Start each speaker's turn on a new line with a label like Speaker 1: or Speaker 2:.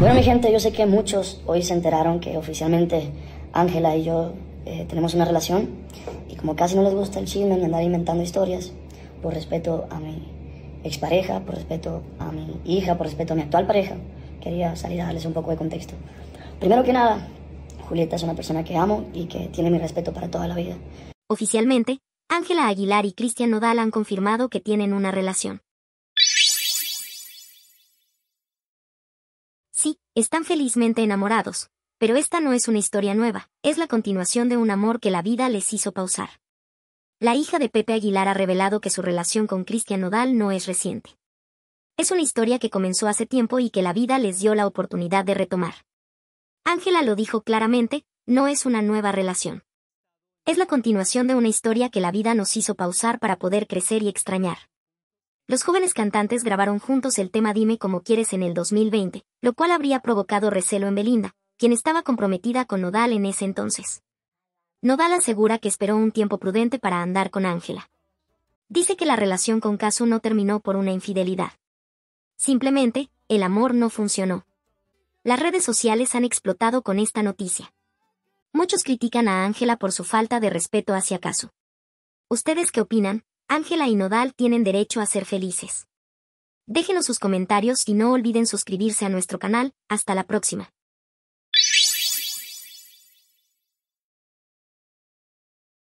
Speaker 1: Bueno, mi gente, yo sé que muchos hoy se enteraron que oficialmente Ángela y yo eh, tenemos una relación y como casi no les gusta el chisme ni andar inventando historias, por respeto a mi expareja, por respeto a mi hija, por respeto a mi actual pareja, quería salir a darles un poco de contexto. Primero que nada, Julieta es una persona que amo y que tiene mi respeto para toda la vida.
Speaker 2: Oficialmente, Ángela Aguilar y Cristian Nodal han confirmado que tienen una relación. Sí, están felizmente enamorados, pero esta no es una historia nueva, es la continuación de un amor que la vida les hizo pausar. La hija de Pepe Aguilar ha revelado que su relación con Cristian Nodal no es reciente. Es una historia que comenzó hace tiempo y que la vida les dio la oportunidad de retomar. Ángela lo dijo claramente, no es una nueva relación. Es la continuación de una historia que la vida nos hizo pausar para poder crecer y extrañar los jóvenes cantantes grabaron juntos el tema Dime como quieres en el 2020, lo cual habría provocado recelo en Belinda, quien estaba comprometida con Nodal en ese entonces. Nodal asegura que esperó un tiempo prudente para andar con Ángela. Dice que la relación con Casu no terminó por una infidelidad. Simplemente, el amor no funcionó. Las redes sociales han explotado con esta noticia. Muchos critican a Ángela por su falta de respeto hacia Casu. ¿Ustedes qué opinan? Ángela y Nodal tienen derecho a ser felices. Déjenos sus comentarios y no olviden suscribirse a nuestro canal. Hasta la próxima.